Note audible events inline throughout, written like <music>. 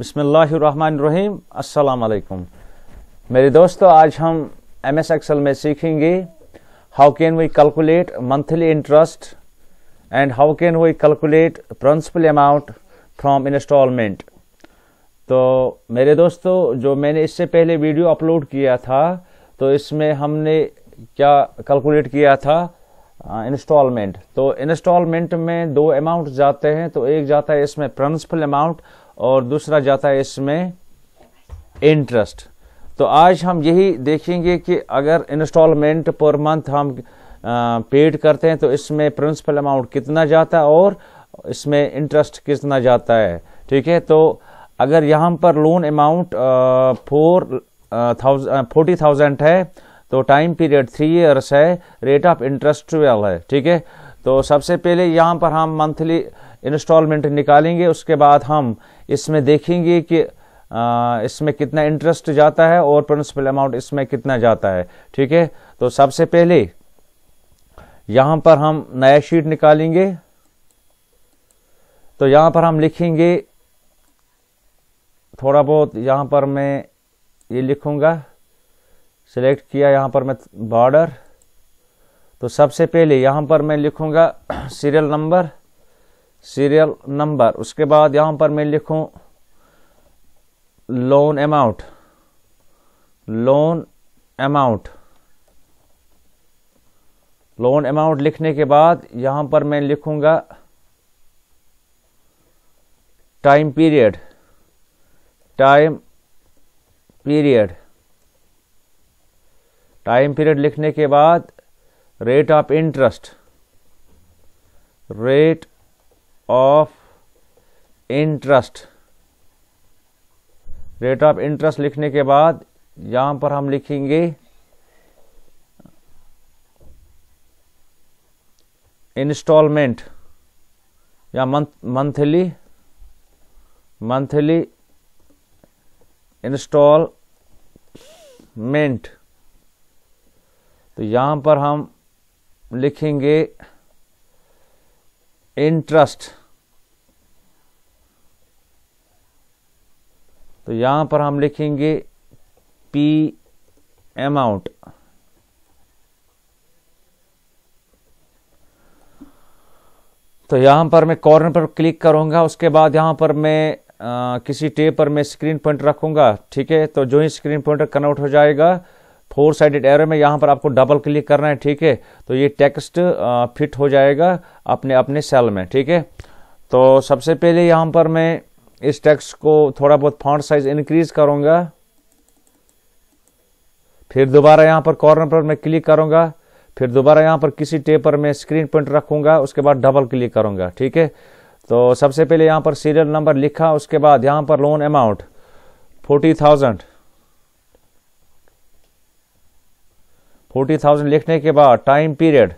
बसमीम अल्लाम मेरे दोस्तों आज हम एम एस एक्सएल में सीखेंगे how can we calculate monthly interest and how can we calculate principal amount from installment तो मेरे दोस्तों जो मैंने इससे पहले वीडियो अपलोड किया था तो इसमें हमने क्या कैलकुलेट किया था इंस्टॉलमेंट तो इंस्टॉलमेंट में दो अमाउंट जाते हैं तो एक जाता है इसमें प्रिंसिपल अमाउंट और दूसरा जाता है इसमें इंटरेस्ट तो आज हम यही देखेंगे कि अगर इंस्टॉलमेंट पर मंथ हम पेड करते हैं तो इसमें प्रिंसिपल अमाउंट कितना जाता है और इसमें इंटरेस्ट कितना जाता है ठीक है तो अगर यहाँ पर loan amount four thousand forty thousand है तो टाइम पीरियड थ्री इयर्स है रेट ऑफ इंटरेस्ट ट्वेल्व है ठीक है तो सबसे पहले यहाँ पर हम मंथली इंस्टॉलमेंट निकालेंगे उसके बाद हम इसमें देखेंगे कि आ, इसमें कितना इंटरेस्ट जाता है और प्रिंसिपल अमाउंट इसमें कितना जाता है ठीक है तो सबसे पहले यहां पर हम नया शीट निकालेंगे तो यहां पर हम लिखेंगे थोड़ा बहुत यहां पर मैं ये लिखूंगा सिलेक्ट किया यहां पर मैं बॉर्डर तो सबसे पहले यहां पर मैं लिखूंगा सीरियल <clears throat> नंबर सीरियल नंबर उसके बाद यहां पर मैं लिखूं loan amount loan amount loan amount लिखने के बाद यहां पर मैं लिखूंगा time period time period time period लिखने के बाद rate of interest rate of interest rate of interest लिखने के बाद यहां पर हम लिखेंगे इंस्टॉलमेंट या मंथली मंथली इंस्टॉलमेंट तो यहां पर हम लिखेंगे इंटरेस्ट तो यहां पर हम लिखेंगे पी अमाउंट तो यहां पर मैं कॉर्नर पर क्लिक करूंगा उसके बाद यहां पर मैं आ, किसी टेप पर मैं स्क्रीन पॉइंट रखूंगा ठीक है तो जो ही स्क्रीन पॉइंट कन्वर्ट हो जाएगा फोर साइडेड एरो में यहाँ पर आपको डबल क्लिक करना है ठीक है तो ये टेक्स्ट फिट हो जाएगा अपने अपने सेल में ठीक है तो सबसे पहले यहाँ पर मैं इस टेक्स्ट को थोड़ा बहुत फॉन्ट साइज इंक्रीज करूँगा फिर दोबारा यहाँ पर कॉर्नर पर मैं क्लिक करूँगा फिर दोबारा यहाँ पर किसी टेपर में स्क्रीन प्रिंट रखूँगा उसके बाद डबल क्लिक करूँगा ठीक है तो सबसे पहले यहाँ पर सीरियल नंबर लिखा उसके बाद यहाँ पर loan amount forty thousand forty thousand लिखने के बाद टाइम पीरियड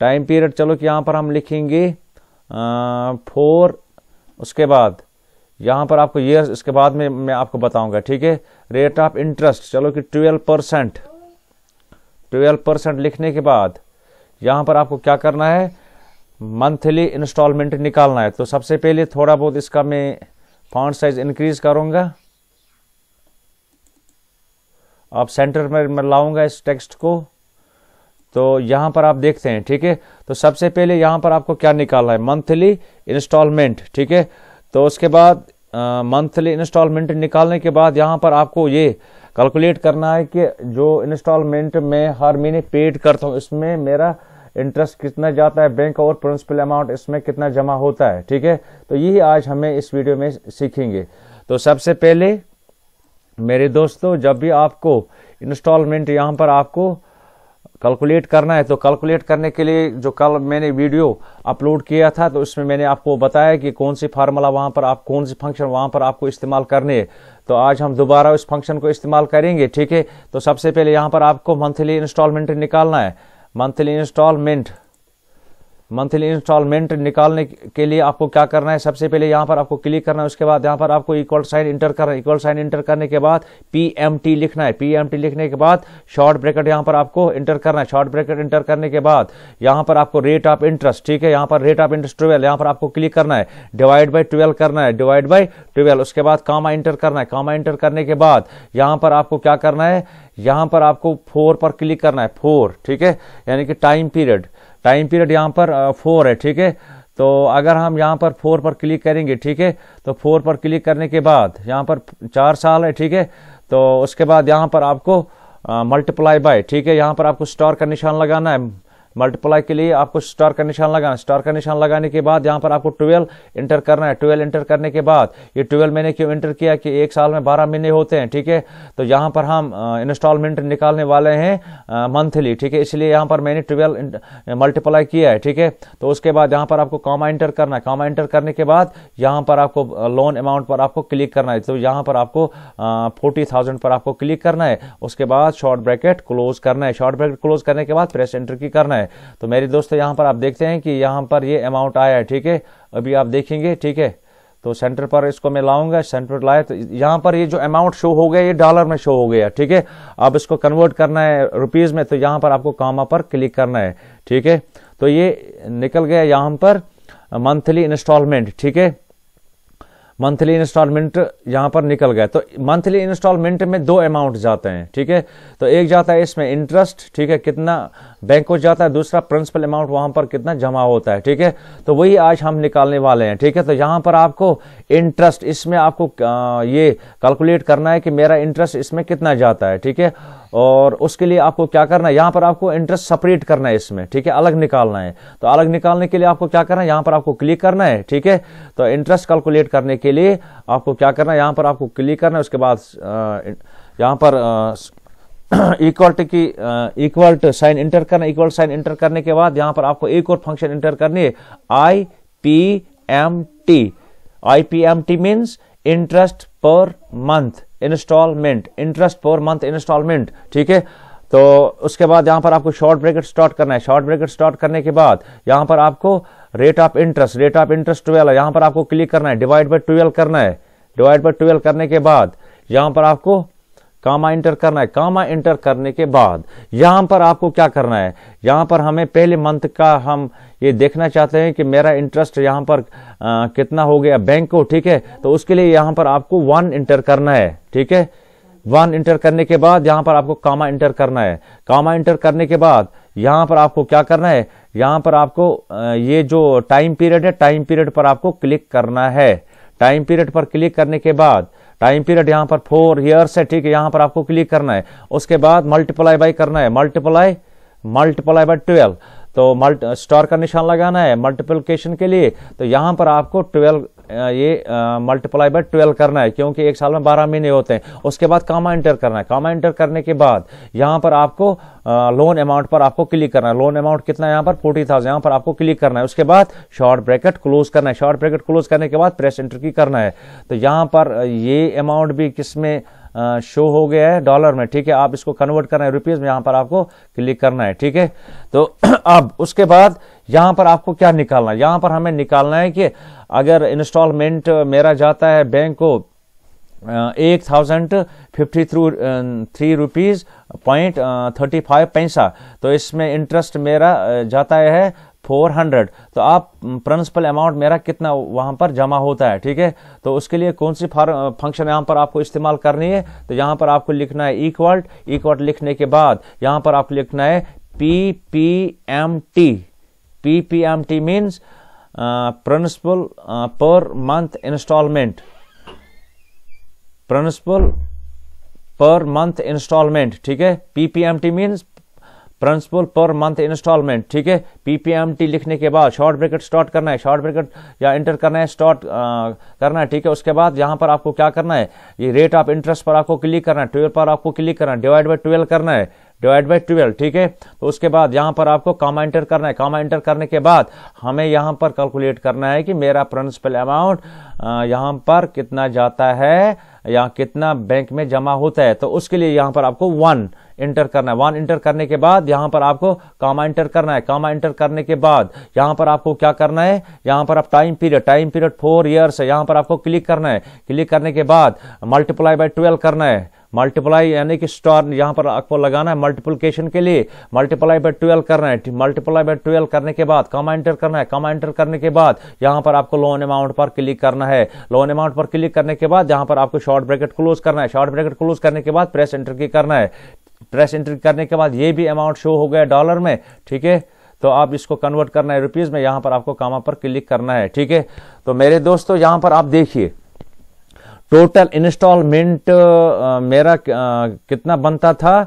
टाइम पीरियड चलो कि यहाँ पर हम लिखेंगे फोर उसके बाद यहाँ पर आपको ये इसके बाद में मैं आपको बताऊंगा ठीक है रेट ऑफ इंटरेस्ट चलो कि ट्वेल्व परसेंट ट्वेल्व परसेंट लिखने के बाद यहाँ पर आपको क्या करना है मंथली इंस्टॉलमेंट निकालना है तो सबसे पहले थोड़ा बहुत इसका मैं फाउंड साइज इंक्रीज करूँगा अब सेंटर में मैं लाऊंगा इस टेक्स्ट को तो यहाँ पर आप देखते हैं ठीक है तो सबसे पहले यहाँ पर आपको क्या निकालना है मंथली इंस्टॉलमेंट ठीक है तो उसके बाद मंथली इंस्टॉलमेंट निकालने के बाद यहाँ पर आपको ये कैलकुलेट करना है कि जो इंस्टॉलमेंट मैं हर महीने पेड करता हूँ इसमें मेरा इंटरेस्ट कितना जाता है बैंक और प्रिंसिपल अमाउंट इसमें कितना जमा होता है ठीक है तो यही आज हमें इस वीडियो में सीखेंगे तो सबसे पहले मेरे दोस्तों जब भी आपको इंस्टॉलमेंट यहाँ पर आपको कैलकुलेट करना है तो कैलकुलेट करने के लिए जो कल मैंने वीडियो अपलोड किया था तो उसमें मैंने आपको बताया कि कौन सी फार्मूला वहाँ पर आप कौन सी फंक्शन वहाँ पर आपको इस्तेमाल करने है तो आज हम दोबारा उस फंक्शन को इस्तेमाल करेंगे ठीक है तो सबसे पहले यहाँ पर आपको मंथली इंस्टॉलमेंट निकालना है मंथली इंस्टॉलमेंट मंथली इंस्टॉलमेंट निकालने के लिए आपको क्या करना है सबसे पहले यहाँ पर आपको क्लिक करना है उसके बाद यहाँ पर आपको इक्वल साइन इंटर करना है इक्वल साइन इंटर करने के बाद पीएमटी लिखना है पीएमटी लिखने के बाद शॉर्ट ब्रैकेट यहाँ पर आपको इंटर करना है शॉर्ट ब्रैकेट इंटर करने के बाद यहाँ पर आपको रेट ऑफ इंटरेस्ट ठीक है यहाँ पर रेट ऑफ इंटरेस्ट ट्वेल्व यहाँ पर आपको क्लिक करना है डिवाइड बाई ट्वेल्व करना है डिवाइड बाई ट्वेल्व उसके बाद कामा इंटर करना है कामा इंटर करने के बाद यहाँ पर आपको क्या करना है यहाँ पर आपको फोर पर क्लिक करना है फोर ठीक है यानी कि टाइम पीरियड टाइम पीरियड यहाँ पर फोर है ठीक है तो अगर हम यहाँ पर फोर पर क्लिक करेंगे ठीक है तो फोर पर क्लिक करने के बाद यहाँ पर चार साल है ठीक है तो उसके बाद यहाँ पर आपको मल्टीप्लाई बाय ठीक है यहाँ पर आपको स्टार का निशान लगाना है मल्टीप्लाई के लिए आपको स्टार का निशान लगाना स्टार का निशान लगाने के बाद यहाँ पर आपको ट्वेल्व इंटर करना है ट्वेल्व इंटर करने के बाद ये ट्वेल्व मैंने क्यों इंटर किया कि एक साल में बारह महीने होते हैं ठीक है तो यहाँ पर हम इंस्टॉलमेंट निकालने वाले हैं मंथली ठीक है इसलिए यहाँ पर मैंने ट्वेल्व मल्टीप्लाई किया है ठीक है तो उसके बाद यहाँ पर आपको कॉमा इंटर करना है कॉमा इंटर करने के बाद यहाँ पर आपको लोन अमाउंट पर आपको क्लिक करना है तो यहाँ पर आपको फोर्टी थाउजेंड पर आपको क्लिक करना है उसके बाद शॉर्ट ब्रैकेट क्लोज करना है शॉर्ट ब्रैकेट क्लोज करने के बाद प्रेस एंटर की करना है है तो मेरे दोस्तों यहाँ पर आप देखते हैं कि यहाँ पर ये अमाउंट आया है ठीक है अभी आप देखेंगे ठीक है तो सेंटर पर इसको मैं लाऊंगा सेंटर पर लाया तो यहाँ पर ये जो अमाउंट शो हो गया ये डॉलर में शो हो गया ठीक है अब इसको कन्वर्ट करना है रुपीज में तो यहाँ पर आपको कामा पर क्लिक करना है ठीक है तो ये निकल गया यहाँ पर मंथली इंस्टॉलमेंट ठीक है मंथली इंस्टॉलमेंट यहाँ पर निकल गया तो मंथली इंस्टॉलमेंट में दो अमाउंट जाते हैं ठीक है तो एक जाता है इसमें इंटरेस्ट ठीक है कितना बैंक को जाता है दूसरा प्रिंसिपल अमाउंट वहां पर कितना जमा होता है ठीक है तो वही आज हम निकालने वाले हैं ठीक है तो यहां पर आपको इंटरेस्ट इसमें आपको आ, ये कैलकुलेट करना है कि मेरा इंटरेस्ट इसमें कितना जाता है ठीक है और उसके लिए आपको क्या करना है यहाँ पर आपको इंटरेस्ट सेपरेट करना है इसमें ठीक है अलग निकालना है तो अलग निकालने के लिए आपको क्या करना है यहाँ पर आपको क्लिक करना है ठीक है तो इंटरेस्ट कैलकुलेट करने के लिए आपको क्या करना है यहाँ पर आपको क्लिक करना है उसके बाद यहाँ पर इक्वल्ट <clears throat> की इक्वल टू साइन इंटर करना इक्वल साइन इंटर करने के बाद यहां पर आपको एक और फंक्शन इंटर करनी है I P M T I P M T means interest per month installment interest per month instalment ठीक है तो उसके बाद यहां पर आपको शॉर्ट ब्रेकेट स्टार्ट करना है शॉर्ट ब्रेकेट स्टार्ट करने के बाद यहाँ पर आपको rate of interest rate of interest twelve यहां पर आपको क्लिक करना है डिवाइड बाई ट्वेल्व करना है डिवाइड बाई ट्वेल्व करने के बाद यहाँ पर आपको कामा इंटर करना है कामा इंटर करने के बाद यहां पर आपको क्या करना है यहां पर हमें पहले मंथ का हम ये देखना चाहते हैं कि मेरा इंटरेस्ट यहां पर आ, कितना हो गया बैंक को ठीक है तो उसके लिए यहां पर आपको वन इंटर करना है ठीक है वन इंटर करने के बाद यहां पर आपको कामा इंटर करना है कामा इंटर करने के बाद यहां पर आपको क्या करना है यहां पर आपको ये जो टाइम पीरियड है टाइम पीरियड पर आपको क्लिक करना है टाइम पीरियड पर क्लिक करने के बाद टाइम पीरियड यहां पर फोर ईयर्स है ठीक है यहां पर आपको क्लिक करना है उसके बाद मल्टीप्लाई बाई करना है मल्टीप्लाई मल्टीप्लाई बाई ट्वेल्व तो मल्ट स्टार का निशान लगाना है मल्टीप्लिकेशन के लिए तो यहाँ पर आपको ट्वेल्व ये मल्टीप्लाई बाय ट्वेल्व करना है क्योंकि एक साल में बारह महीने होते हैं उसके बाद कामा एंटर करना है कामा एंटर करने के बाद यहाँ पर आपको लोन अमाउंट पर आपको क्लिक करना है लोन अमाउंट कितना है यहाँ पर फोर्टी थाउजेंड यहाँ पर आपको क्लिक करना है उसके बाद शॉर्ट ब्रैकेट क्लोज करना है शॉर्ट ब्रैकेट क्लोज करने के बाद प्रेस एंटर की करना है तो यहाँ पर ये अमाउंट भी किसमें शो हो गया है डॉलर में ठीक है आप इसको कन्वर्ट करना है रुपीज़ में यहां पर आपको क्लिक करना है ठीक है तो <clears throat> अब उसके बाद यहां पर आपको क्या निकालना है यहां पर हमें निकालना है कि अगर इंस्टॉलमेंट मेरा जाता है बैंक को एक thousand fifty through three rupees point thirty five पैसा तो इसमें इंटरेस्ट मेरा जाता है फोर हंड्रेड तो आप प्रिंसिपल अमाउंट मेरा कितना वहां पर जमा होता है ठीक है तो उसके लिए कौन सी फंक्शन यहाँ पर आपको इस्तेमाल करनी है तो यहाँ पर आपको लिखना है इक्वल इक्वल लिखने के बाद यहाँ पर आपको लिखना है P P M T P P M T means principal per month instalment principal per month instalment ठीक है PPMT means principal per month instalment ठीक है पीपीएमटी लिखने के बाद शॉर्ट ब्रेकेट स्टार्ट करना है शॉर्ट ब्रेकेट या इंटर करना है स्टार्ट करना है ठीक है उसके बाद यहां पर आपको क्या करना है ये रेट ऑफ इंटरेस्ट पर आपको क्लिक करना है ट्वेल्व पर आपको क्लिक करना है डिवाइड बाई ट्वेल्व करना है डिवाइड बाई ट्वेल्व ठीक है तो उसके बाद यहाँ पर आपको कामा एंटर करना है कामा एंटर करने के बाद हमें यहाँ पर कैलकुलेट करना है कि मेरा प्रिंसिपल अमाउंट यहाँ पर कितना जाता है या कितना बैंक में जमा होता है तो उसके लिए यहाँ पर आपको वन इंटर करना है वन इंटर करने के बाद यहां पर आपको कामा इंटर करना है कामा इंटर करने के बाद यहां पर आपको क्या करना है यहां पर आप time period time period four years है यहां पर आपको क्लिक करना है क्लिक करने के बाद मल्टीप्लाई बाय ट्वेल्व करना है मल्टीप्लाई यानी कि स्टार यहाँ पर आपको लगाना है मल्टीप्लिकेशन के लिए मल्टीप्लाई बाय ट्वेल्व करना है मल्टीप्लाई बाय ट्वेल्व करने के बाद कमा एंटर करना है कमा एंटर करने के बाद यहाँ पर आपको लोन अमाउंट पर क्लिक करना है लोन अमाउंट पर क्लिक करने के बाद यहाँ पर आपको शॉर्ट ब्रैकेट क्लोज करना है शॉर्ट ब्रैकेट क्लोज करने के बाद प्रेस एंटर की करना है प्रेस एंट्री करने के बाद ये भी अमाउंट शो हो गया डॉलर में ठीक है तो आप इसको कन्वर्ट करना है रुपीज़ में यहाँ पर आपको कामा पर क्लिक करना है ठीक है तो मेरे दोस्तों यहाँ पर आप देखिए टोटल इंस्टॉलमेंट uh, मेरा आ, uh, कितना बनता था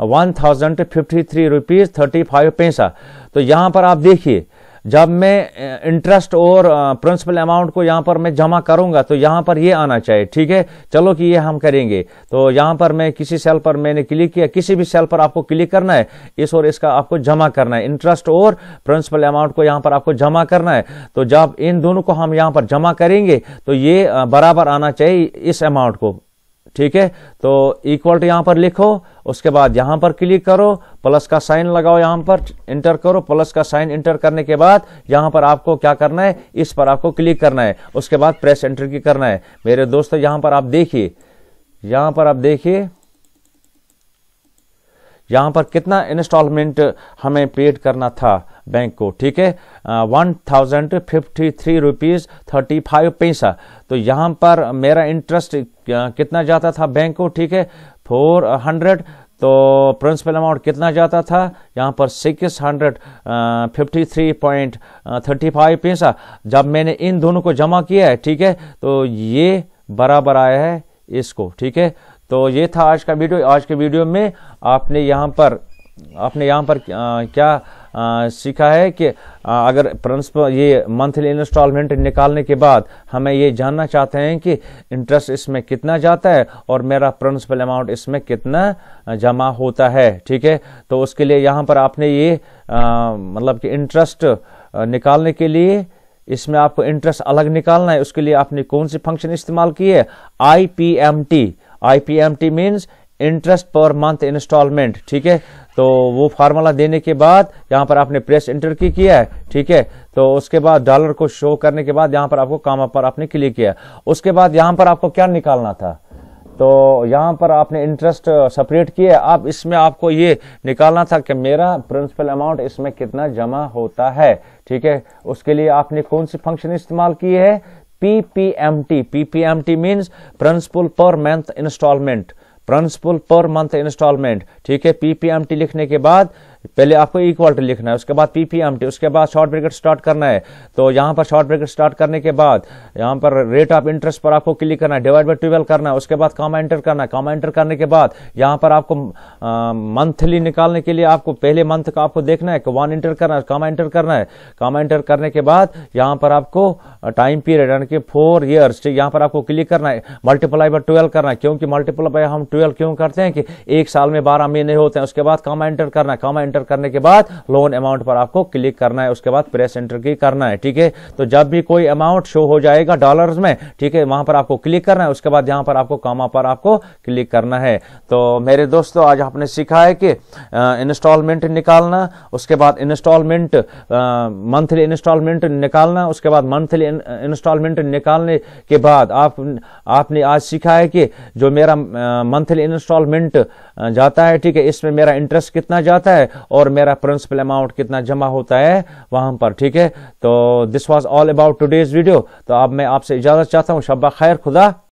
one thousand fifty three rupees thirty five पैसा तो यहाँ पर आप देखिए जब मैं इंटरेस्ट और प्रिंसिपल अमाउंट को यहाँ पर मैं जमा करूँगा तो यहाँ पर ये आना चाहिए ठीक है चलो कि ये हम करेंगे तो यहाँ पर मैं किसी सेल पर मैंने क्लिक किया किसी भी सेल पर आपको क्लिक करना है इस और इसका आपको जमा करना है इंटरेस्ट और प्रिंसिपल अमाउंट को यहाँ पर आपको जमा करना है तो जब इन दोनों को हम यहाँ पर जमा करेंगे तो ये बराबर आना चाहिए इस अमाउंट को ठीक है तो इक्वल टू यहाँ पर लिखो उसके बाद यहां पर क्लिक करो प्लस का साइन लगाओ यहां पर इंटर करो प्लस का साइन इंटर करने के बाद यहां पर आपको क्या करना है इस पर आपको क्लिक करना है उसके बाद प्रेस एंटर की करना है मेरे दोस्तों यहां पर आप देखिए यहां पर आप देखिए यहां पर कितना इंस्टॉलमेंट हमें पेड करना था बैंक को ठीक है one thousand fifty three rupees thirty five पैसा तो यहां पर मेरा इंटरेस्ट कितना जाता था बैंक को ठीक है फोर हंड्रेड तो प्रिंसिपल अमाउंट कितना जाता था यहाँ पर six hundred fifty three point thirty five पैसा जब मैंने इन दोनों को जमा किया है ठीक है तो ये बराबर आया है इसको ठीक है तो ये था आज का वीडियो आज के वीडियो में आपने यहाँ पर आपने यहाँ पर आ, क्या सीखा है कि अगर प्रिंसिपल ये मंथली इंस्टॉलमेंट निकालने के बाद हमें ये जानना चाहते हैं कि इंटरेस्ट इसमें कितना जाता है और मेरा प्रिंसिपल अमाउंट इसमें कितना जमा होता है ठीक है तो उसके लिए यहाँ पर आपने ये मतलब कि इंटरेस्ट निकालने के लिए इसमें आपको इंटरेस्ट अलग निकालना है उसके लिए आपने कौन सी फंक्शन इस्तेमाल की है I P M T I P M T means interest per month instalment ठीक है तो वो फार्मूला देने के बाद यहाँ पर आपने प्रेस इंटर की किया है ठीक है तो उसके बाद डॉलर को शो करने के बाद यहाँ पर आपको काम पर आपने क्लिक किया उसके बाद यहाँ पर आपको क्या निकालना था तो यहाँ पर आपने इंटरेस्ट सेपरेट किया आप इसमें आपको ये निकालना था कि मेरा प्रिंसिपल अमाउंट इसमें कितना जमा होता है ठीक है उसके लिए आपने कौन सी फंक्शन इस्तेमाल की है PPMT PPMT means principal per month instalment principal per month instalment ठीक है पीपीएमटी लिखने के बाद पहले आपको इक्वालिटी लिखना है उसके बाद पीपीएमटी उसके बाद शॉर्ट ब्रेकेट स्टार्ट करना है तो यहाँ पर शॉर्ट ब्रेकेट स्टार्ट करने के बाद यहाँ पर रेट ऑफ इंटरेस्ट पर आपको क्लिक करना है डिवाइड बाई ट्वेल्व करना है उसके बाद कॉमा एंटर करना है कॉमा एंटर करने के बाद यहाँ पर आपको मंथली निकालने के लिए आपको पहले मंथ का आपको देखना है वन एंटर करना है कॉमा एंटर करना है कॉमा एंटर करने के बाद यहाँ पर आपको टाइम पीरियड यानी कि फोर ईयर्स यहाँ पर आपको क्लिक करना है मल्टीप्लाई बाय ट्वेल्व करना है क्योंकि मल्टीप्लाई हम ट्वेल्व क्यों करते हैं कि एक साल में बारह महीने होते हैं उसके बाद कॉमा एंटर करना है कॉमा एंटर करने के बाद लोन अमाउंट पर आपको क्लिक करना है उसके बाद प्रेस एंटर की करना है ठीक है तो जब भी कोई अमाउंट शो हो जाएगा डॉलर्स में ठीक है वहां पर आपको क्लिक करना है उसके बाद यहां पर आपको कामा पर आपको क्लिक करना है तो मेरे दोस्तों आज आपने सीखा है कि इंस्टॉलमेंट निकालना उसके बाद इंस्टॉलमेंट मंथली इंस्टॉलमेंट निकालना उसके बाद मंथली इंस्टॉलमेंट निकालने के बाद आप आपने आज सीखा है कि जो मेरा मंथली इंस्टॉलमेंट जाता है ठीक है इसमें मेरा इंटरेस्ट कितना जाता है और मेरा प्रिंसिपल अमाउंट कितना जमा होता है वहां पर ठीक है तो this was all about today's video तो अब मैं आपसे इजाजत चाहता हूँ शब्बा खैर खुदा